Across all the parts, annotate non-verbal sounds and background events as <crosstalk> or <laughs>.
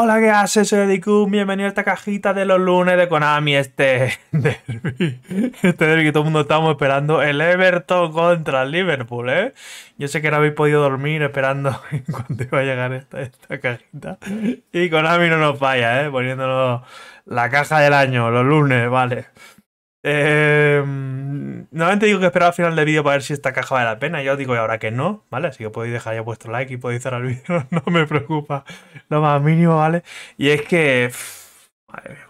Hola, ¿qué haces? Soy Edicum, bienvenido a esta cajita de los lunes de Konami, este <laughs> derby. Este derby que todo el mundo estamos esperando, el Everton contra el Liverpool, ¿eh? Yo sé que no habéis podido dormir esperando <laughs> en iba a llegar esta, esta cajita. Y Konami no nos falla, ¿eh? Poniéndonos la caja del año, los lunes, vale. Eh, normalmente digo que esperaba al final del vídeo para ver si esta caja vale la pena. yo os digo ahora que no, ¿vale? Así que podéis dejar ya vuestro like y podéis cerrar el vídeo. <laughs> No me preocupa lo más mínimo, ¿vale? Y es que... bueno.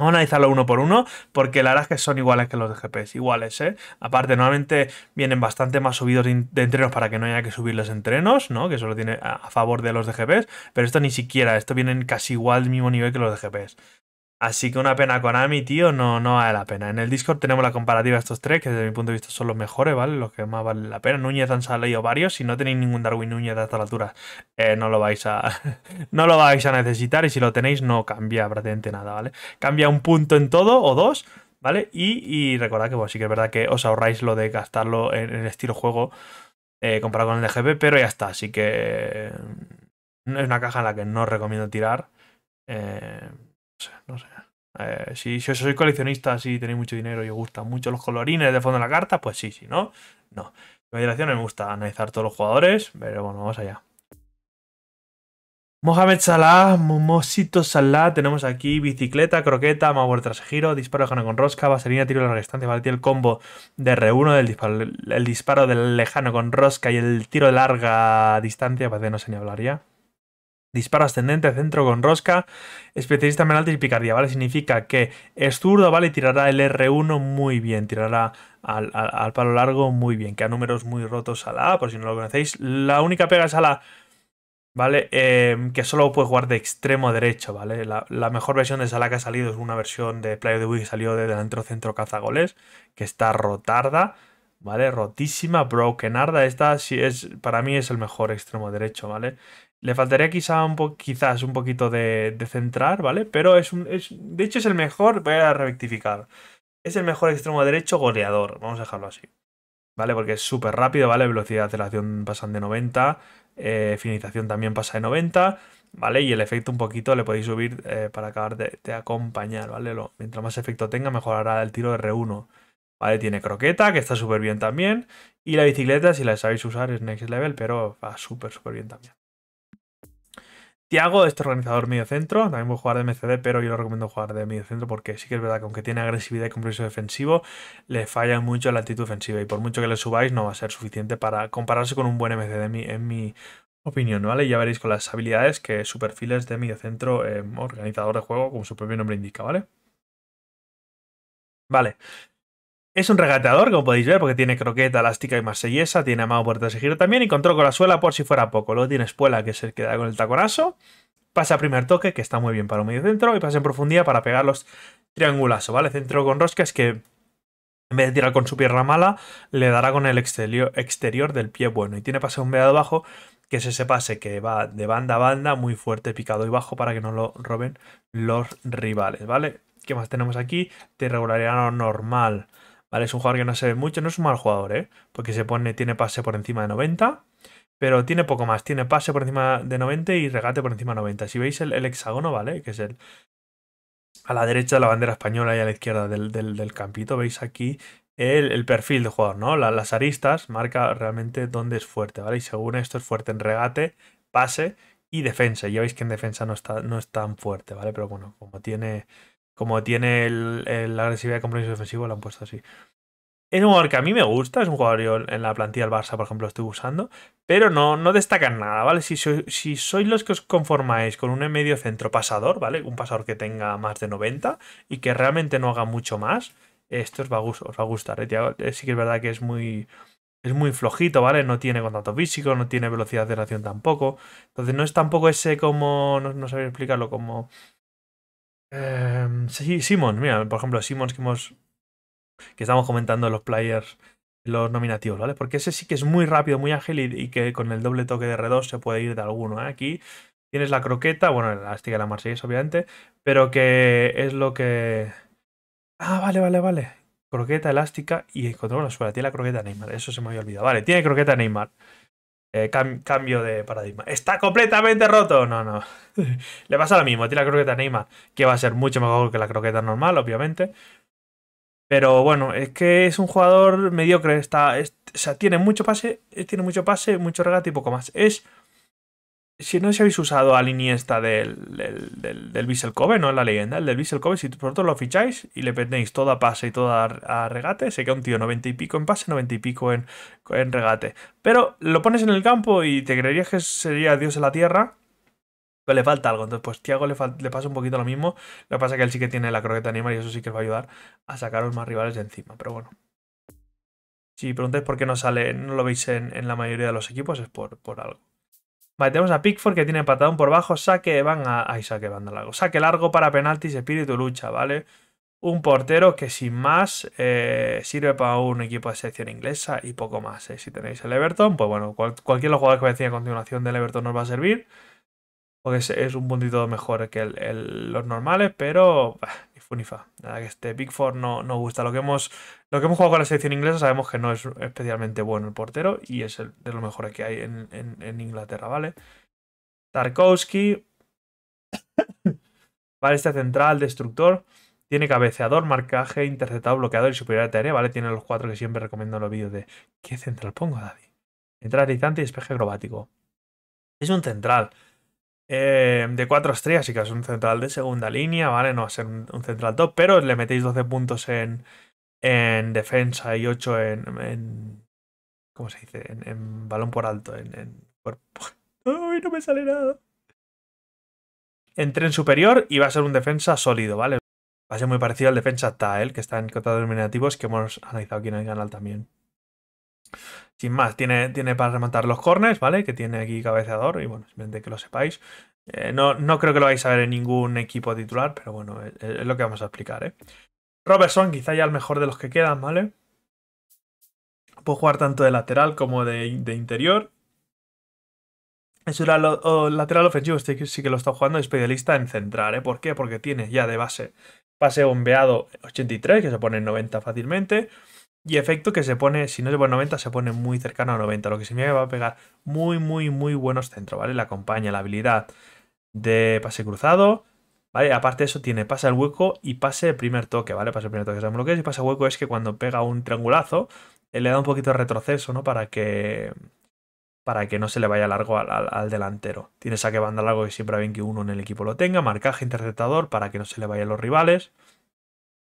Vamos a analizarlo uno por uno, porque la verdad es que son iguales que los de GPS, iguales, ¿eh? Aparte, normalmente vienen bastante más subidos de entrenos para que no haya que subir los entrenos, ¿no? Que eso lo tiene a favor de los de GPS, pero esto ni siquiera, esto vienen casi igual, mismo nivel que los de GPS. Así que una pena Ami, tío, no, no vale la pena. En el Discord tenemos la comparativa de estos tres, que desde mi punto de vista son los mejores, ¿vale? Los que más valen la pena. Núñez han salido varios. Si no tenéis ningún Darwin Núñez a esta altura, eh, no lo vais a. <laughs> no lo vais a necesitar. Y si lo tenéis, no cambia prácticamente nada, ¿vale? Cambia un punto en todo o dos. ¿Vale? Y, y recordad que bueno, sí que es verdad que os ahorráis lo de gastarlo en, el estilo juego eh, comparado con el de GP, pero ya está. Así que eh, es una caja en la que no os recomiendo tirar. Eh, sé, no sé. Eh, si, sois soy coleccionista, si tenéis mucho dinero y os gustan mucho los colorines de fondo de la carta, pues sí, si sí, no, no. En me gusta analizar todos los jugadores, pero bueno, vamos allá. Mohamed Salah, Momosito Salah, tenemos aquí bicicleta, croqueta, Mauer tras giro, disparo lejano con rosca, vaselina, tiro de larga distancia, vale, tiene el combo de R1, el disparo, el disparo del lejano con rosca y el tiro de larga distancia, parece que no se ni hablaría. Disparo ascendente, centro con rosca, especialista en penaltis y picardía, ¿vale? Significa que es zurdo, ¿vale? Tirará el R1 muy bien, tirará al, palo largo muy bien, que a números muy rotos a la A, por si no lo conocéis. La única pega es a la ¿vale? Em, que solo puede jugar de extremo derecho, ¿vale? La, mejor versión de sala que ha salido es una versión de Playo de que salió de delantero centro cazagoles, que está rotarda, ¿vale? Rotísima, brokenarda. Esta sí es, para mí es el mejor extremo derecho, ¿vale? Le faltaría quizá un quizás un poquito de, centrar, ¿vale? Pero es un. Es, de hecho, es el mejor. Voy a rectificar. Es el mejor extremo derecho goleador. Vamos a dejarlo así. ¿Vale? Porque es súper rápido, ¿vale? Velocidad de aceleración pasan de 90. Eh, finalización también pasa de 90. ¿Vale? Y el efecto un poquito le podéis subir eh, para acabar de, acompañar, ¿vale? mientras más efecto tenga, mejorará el tiro de R1. ¿Vale? Tiene croqueta, que está súper bien también. Y la bicicleta, si la sabéis usar, es next level, pero va súper, súper bien también. Tiago, este organizador medio centro, también a jugar de MCD, pero yo lo recomiendo jugar de medio centro porque sí que es verdad que aunque tiene agresividad y compromiso defensivo, le falla mucho la actitud ofensiva y por mucho que le subáis no va a ser suficiente para compararse con un buen MCD en mi, en mi opinión, ¿vale? Ya veréis con las habilidades que su perfil de medio centro eh, organizador de juego, como su propio nombre indica, ¿vale? Vale, es un regateador, como podéis ver, porque tiene croqueta, elástica y marsellesa, tiene amado puertas de giro también, y control con la suela por si fuera poco. Luego tiene espuela, que es el que da con el taconazo, pasa primer toque, que está muy bien para un medio centro, y pasa en profundidad para pegar los triangulazos, ¿vale? Centro con roscas que en vez de tirar con su pierna mala, le dará con el exterior, del pie bueno. Y tiene pase un veado bajo, que es ese pase que va de banda a banda, muy fuerte, picado y bajo, para que no lo roben los rivales, ¿vale? ¿Qué más tenemos aquí? Te normal. ¿vale? Es un jugador que no se ve mucho, no es un mal jugador, ¿eh? Porque se pone, tiene pase por encima de 90, pero tiene poco más. Tiene pase por encima de 90 y regate por encima de 90. Si veis el, hexágono, ¿vale? Que es el... A la derecha de la bandera española y a la izquierda del, campito, veis aquí el, perfil del jugador, ¿no? las aristas marca realmente dónde es fuerte, ¿vale? Y según esto es fuerte en regate, pase y defensa. Ya veis que en defensa no está, no es tan fuerte, ¿vale? Pero bueno, como tiene como tiene el, la agresividad de compromiso defensivo, lo han puesto así. Es un jugador que a mí me gusta, es un jugador en la plantilla del Barça, por ejemplo, estoy usando, pero no, no destacan nada, ¿vale? Si, sois los que os conformáis con un medio centro pasador, ¿vale? Un pasador que tenga más de 90 y que realmente no haga mucho más, esto os va a, gustar. ¿eh? Eh, sí que es verdad que es muy, es muy flojito, ¿vale? No tiene contacto físico, no tiene velocidad de reacción tampoco. Entonces no es tampoco ese como, no, no explicarlo, como Em, sí, Simons, mira, por ejemplo, Simons que hemos. que estamos comentando los players, los nominativos, ¿vale? Porque ese sí que es muy rápido, muy ágil y, que con el doble toque de R2 se puede ir de alguno, ¿eh? Aquí tienes la croqueta, bueno, elástica de la Marsella, obviamente, pero que es lo que. Ah, vale, vale, vale. Croqueta elástica y control la suela. Tiene la croqueta Neymar. Eso se me había olvidado. Vale, tiene croqueta Neymar. Eh, cambio de paradigma. Está completamente roto. No, no. <laughs> Le pasa lo mismo. Tiene la croqueta Neymar, que va a ser mucho mejor que la croqueta normal, obviamente. Pero bueno, es que es un jugador mediocre. Está, o sea, tiene mucho pase, eh, tiene mucho pase, mucho regate y poco más. Es si no se si habéis usado a Iniesta del, del, del, ¿no? En la leyenda, el del Bissell Kobe, si por lo ficháis y le pendéis toda a pase y toda a, regate, se queda un tío 90 y pico en pase, 90 y pico en, en regate. Pero lo pones en el campo y te creerías que sería Dios en la tierra, pero le falta algo. Entonces, pues Tiago le, le pasa un poquito lo mismo. Lo que pasa es que él sí que tiene la croqueta animal y eso sí que os va a ayudar a sacaros más rivales de encima, pero bueno. Si preguntáis por qué no sale, no lo veis en, la mayoría de los equipos, es por algo. Vale, tenemos a Pickford que tiene patadón por bajo, saque van a... Ay, saque van de largo. Saque largo para penaltis, espíritu lucha, ¿vale? Un portero que sin más eh, sirve para un equipo de sección inglesa y poco más. ¿eh? Si tenéis el Everton, pues bueno, cualquier de los jugadores que voy a decir a continuación del Everton nos va a servir. Porque es, un puntito mejor que los normales, pero Funifa. Este Big Four no, no gusta. Lo que, hemos, lo que hemos jugado con la selección inglesa sabemos que no es especialmente bueno el portero y es el, de los mejores que hay en, en, Inglaterra, ¿vale? Tarkowski <coughs> vale, este central, destructor. Tiene cabeceador, marcaje, interceptado, bloqueador y superior de tarea, ¿vale? Tiene los cuatro que siempre recomiendo en los vídeos de ¿qué central pongo, David? Central distante y espeje acrobático. Es un central. Eh, de cuatro estrellas, sí que es un central de segunda línea, ¿vale? No va a ser un, central top, pero le metéis 12 puntos en, en defensa y 8 en, en ¿Cómo se dice? En, balón por alto, en, <laughs> no me sale nada! En tren superior y va a ser un defensa sólido, ¿vale? Va a ser muy parecido al defensa Tael, que está en de minerativos que hemos analizado aquí en el canal también. Sin más, tiene, tiene para rematar los corners, ¿vale? Que tiene aquí cabeceador y bueno, simplemente que lo sepáis. Eh, no, no creo que lo vais a ver en ningún equipo titular, pero bueno, es, lo que vamos a explicar, ¿eh? Robertson, quizá ya el mejor de los que quedan, ¿vale? Puede jugar tanto de lateral como de, de interior. En su lateral ofensivo este sí que lo está jugando especialista en centrar, ¿eh? ¿Por qué? Porque tiene ya de base pase bombeado 83, que se pone en 90 fácilmente. Y efecto que se pone, si no se pone 90, se pone muy cercano a 90, lo que se me va a pegar muy, muy, muy buenos centros, ¿vale? La acompaña la habilidad de pase cruzado, ¿vale? Aparte de eso tiene pase al hueco y pase el primer toque, ¿vale? Pase el primer toque, sabemos lo que es, y pase hueco es que cuando pega un triangulazo, eh, le da un poquito de retroceso, ¿no? Para que para que no se le vaya largo al, delantero. Tiene saque banda largo que siempre bien que uno en el equipo lo tenga, marcaje interceptador para que no se le vayan los rivales.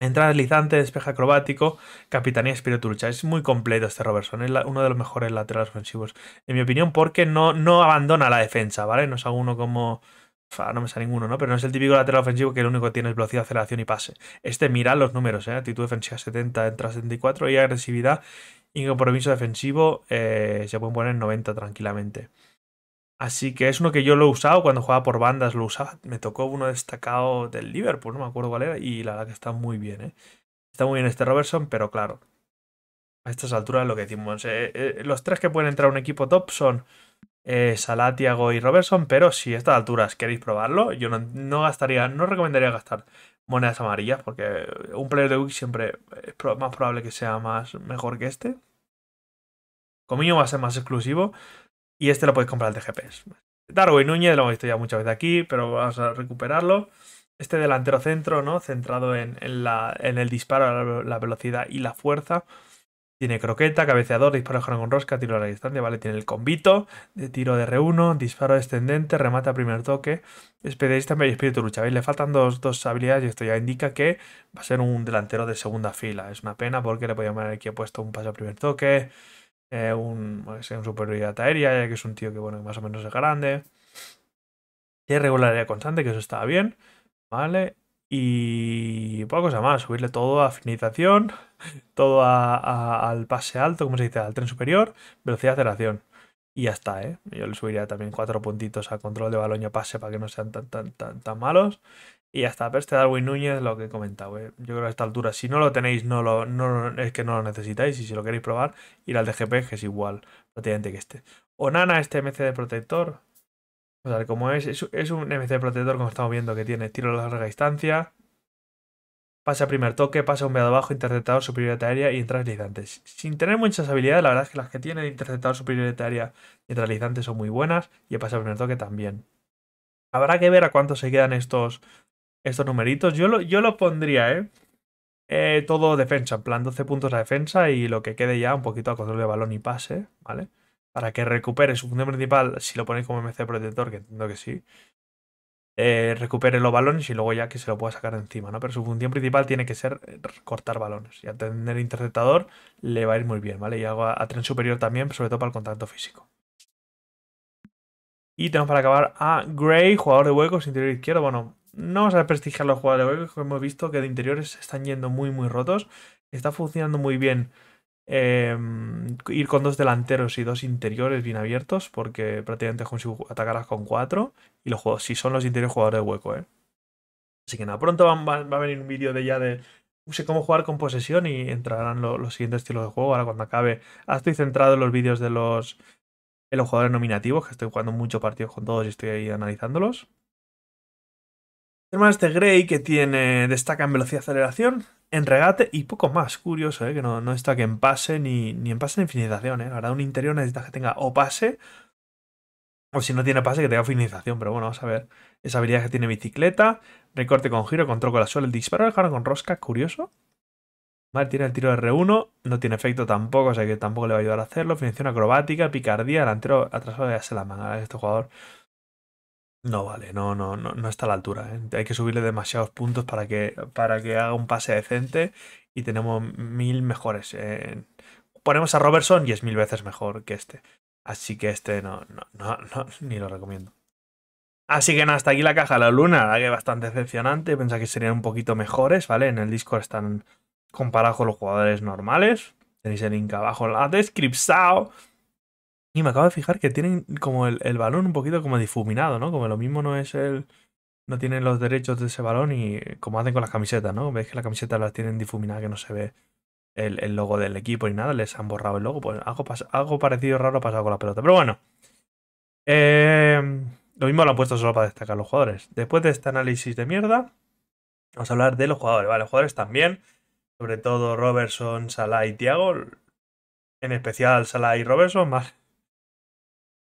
Entra deslizante, despeja acrobático, capitanía lucha. Es muy completo este Robertson, es uno de los mejores laterales ofensivos, en mi opinión, porque no, no abandona la defensa, ¿vale? No es alguno como. no me sale ninguno, ¿no? Pero no es el típico lateral ofensivo que el único que tiene es velocidad, aceleración y pase. Este, mira los números, ¿eh? Actitud defensiva 70, entra 74 y agresividad y compromiso defensivo eh, se pueden poner en 90 tranquilamente. Así que es uno que yo lo he usado cuando jugaba por bandas, lo usaba. Me tocó uno destacado del Liverpool, no me acuerdo cuál era, y la verdad que está muy bien, ¿eh? Está muy bien este Robertson, pero claro, a estas alturas lo que decimos. Eh, eh, los tres que pueden entrar a un equipo top son eh, Salatiago y Robertson, pero si a estas alturas queréis probarlo, yo no, gastaría, no recomendaría gastar monedas amarillas, porque un player de Wix siempre es más probable que sea más mejor que este. Comillo va a ser más exclusivo, y este lo podéis comprar de TGP's Darwin Núñez, lo hemos visto ya muchas veces aquí, pero vamos a recuperarlo. Este delantero centro, ¿no? Centrado en, la, en el disparo, la, velocidad y la fuerza. Tiene croqueta, cabeceador, disparo con rosca, tiro a la distancia, ¿vale? Tiene el combito, de tiro de R1, disparo descendente, remata a primer toque, especialista en espíritu lucha. ¿Veis? Le faltan dos, habilidades y esto ya indica que va a ser un delantero de segunda fila. Es una pena porque le podíamos haber aquí puesto un paso a primer toque, eh, un, pues, un superioridad aérea, ya que es un tío que, bueno, más o menos es grande. Tiene regularidad constante, que eso está bien, ¿vale? Y poca cosa más, subirle todo a finalización, <laughs> todo al pase alto, como se dice, al tren superior, velocidad de aceleración. Y ya está, ¿eh? Yo le subiría también cuatro puntitos a control de balón y pase para que no sean tan, tan, tan, tan malos. Y ya está, pero este Darwin Núñez, lo que he comentado, eh. yo creo que a esta altura, si no lo tenéis, no lo, no, es que no lo necesitáis, y si lo queréis probar, ir al DGP, que es igual prácticamente que este. O Nana, este MC de protector, o sea, como es, es, es un MC de protector, como estamos viendo, que tiene tiro a larga distancia, pasa primer toque, pasa un veado bajo, interceptador, superioridad aérea y entralizantes. Sin tener muchas habilidades, la verdad es que las que tiene interceptador, superioridad área y entralizantes son muy buenas, y pasa a primer toque también. Habrá que ver a cuánto se quedan estos estos numeritos. Yo lo, yo lo pondría, ¿eh? eh todo defensa, en plan 12 puntos a defensa y lo que quede ya un poquito a control de balón y pase, ¿vale? Para que recupere su función principal, si lo ponéis como MC protector, que entiendo que sí, eh, recupere los balones y luego ya que se lo pueda sacar encima, ¿no? Pero su función principal tiene que ser eh, cortar balones. Y al tener interceptador le va a ir muy bien, ¿vale? Y hago a, tren superior también, sobre todo para el contacto físico. Y tenemos para acabar a Gray, jugador de huecos, interior izquierdo. Bueno, no vamos a prestigiar los jugadores porque hemos visto que de interiores están yendo muy, muy rotos. Está funcionando muy bien em, ir con dos delanteros y dos interiores bien abiertos, porque prácticamente es como si con cuatro. Y los juegos, si son los interiores jugadores de hueco, ¿eh? Así que nada, pronto va, a venir un vídeo de ya de sé cómo jugar con posesión y entrarán los siguientes estilos de juego. Ahora cuando acabe, ah, estoy centrado en los vídeos de los, los jugadores nominativos, que estoy jugando muchos partidos con todos y estoy ahí analizándolos. Además de Grey, que tiene, destaca en velocidad y aceleración, en regate y poco más. Curioso, ¿eh? que no, está en pase ni, en pase ni finalización. ¿eh? verdad un interior necesita que tenga o pase, o si no tiene pase, que tenga finalización. Pero bueno, vamos a ver. Esa habilidad que tiene bicicleta, recorte con giro, control con la suela, el disparo dejaron con rosca, curioso. Vale, tiene el tiro R1, no tiene efecto tampoco, o sea que tampoco le va a ayudar a hacerlo. Finición acrobática, picardía, delantero atrasado de manga Este jugador no vale, no, no, no, no está a la altura. ¿eh? Hay que subirle demasiados puntos para que, para que haga un pase decente y tenemos mil mejores. ¿eh? Ponemos a Robertson y es mil veces mejor que este. Así que este no, no, no, ni lo recomiendo. Así que nada, hasta aquí la caja de la luna, la que bastante decepcionante. Pensaba que serían un poquito mejores, ¿vale? En el Discord están comparados con los jugadores normales. Tenéis el link abajo en la descripción me acabo de fijar que tienen como el, balón un poquito como difuminado, ¿no? Como lo mismo no es el. No tienen los derechos de ese balón y eh, como hacen con las camisetas, ¿no? veis que las camisetas las tienen difuminadas, que no se ve el, logo del equipo y nada, les han borrado el logo. Pues algo, parecido raro ha pasado con la pelota. Pero bueno. Em, lo mismo lo han puesto solo para destacar los jugadores. Después de este análisis de mierda, vamos a hablar de los jugadores. Vale, los jugadores también. Sobre todo Robertson, Salah y Thiago. En especial Salah y Robertson, más <laughs>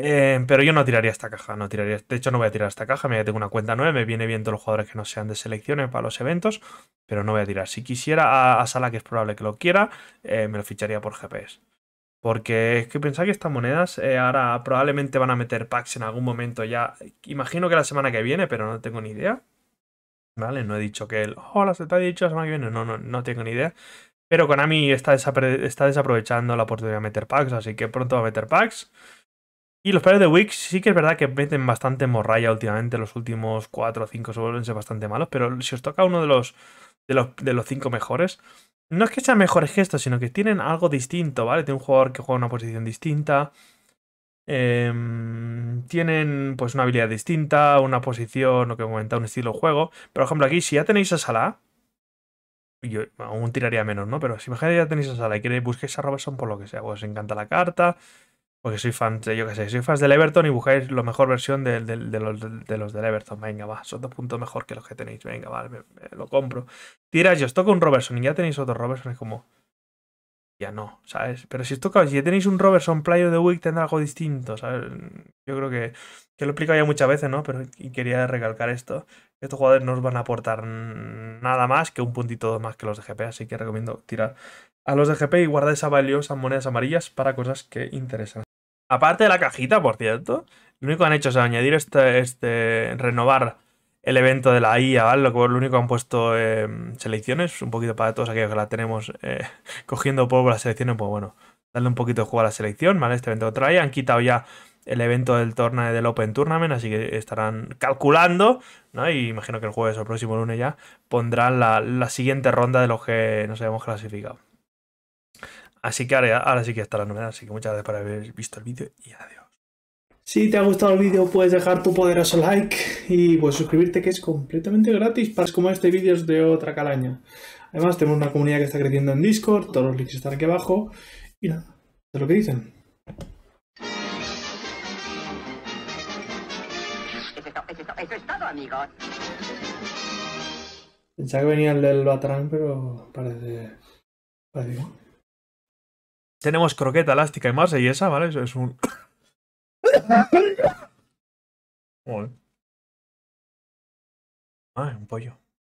Eh, pero yo no tiraría esta caja, no tiraría. De hecho, no voy a tirar esta caja. Mira, tengo una cuenta nueva me viene bien todos los jugadores que no sean de selecciones para los eventos, pero no voy a tirar. Si quisiera a, Sala, que es probable que lo quiera, eh, me lo ficharía por GPS. Porque es que pensaba que estas monedas eh, ahora probablemente van a meter packs en algún momento ya. Imagino que la semana que viene, pero no tengo ni idea. Vale, no he dicho que el. Hola, se te ha dicho la semana que viene. No, no, no tengo ni idea. Pero Konami está, está desaprovechando la oportunidad de meter packs, así que pronto va a meter packs. Y los pares de Wix sí que es verdad que meten bastante morralla últimamente. Los últimos 4 o 5 se ser bastante malos. Pero si os toca uno de los, de los, de los 5 mejores, no es que sean mejores gestos sino que tienen algo distinto, ¿vale? Tiene un jugador que juega una posición distinta. Em, tienen pues una habilidad distinta, una posición, o que comenta, un estilo de juego. Por ejemplo, aquí, si ya tenéis esa sala. yo aún tiraría menos, ¿no? Pero si que ya tenéis a sala y queréis esa a Robertson por lo que sea, pues os encanta la carta, que soy fan, de, yo qué sé, soy fan del Everton y buscáis la mejor versión de, los, de los del Everton. Venga, va, son dos puntos mejor que los que tenéis. Venga, vale, lo compro. Tiras, yo os toca un Robertson y ya tenéis otro Robertson. Es como, ya no, ¿sabes? Pero si, os toca, si tenéis un Robertson Player de Week, tendrá algo distinto, ¿sabes? Yo creo que, que lo he explicado ya muchas veces, ¿no? Pero y quería recalcar esto. Estos jugadores no os van a aportar nada más que un puntito más que los de GP, así que recomiendo tirar a los de GP y guardar esa valiosa monedas amarillas para cosas que interesan. Aparte de la cajita, por cierto, lo único que han hecho es añadir este, este renovar el evento de la IA, ¿vale? Lo, lo único que han puesto em, selecciones, un poquito para todos aquellos que la tenemos eh, <laughs> cogiendo polvo las selecciones, pues bueno, darle un poquito de juego a la selección, ¿vale? Este evento trae, han quitado ya el evento del torneo del Open Tournament, así que estarán calculando, ¿no? Y imagino que el jueves o el próximo lunes ya pondrán la, la siguiente ronda de los que nos habíamos clasificado. Así que ahora, ahora sí que está la novedad. Así que muchas gracias por haber visto el vídeo y adiós. Si te ha gustado el vídeo puedes dejar tu poderoso like y pues suscribirte que es completamente gratis para como este vídeo es de otra calaña. Además tenemos una comunidad que está creciendo en Discord, todos los links están aquí abajo y nada, es lo que dicen. Eso es todo, amigos. Pensaba que venía el del Batran pero parece... parece tenemos croqueta elástica y y esa, ¿vale? Eso es un... <coughs> Ah, un pollo.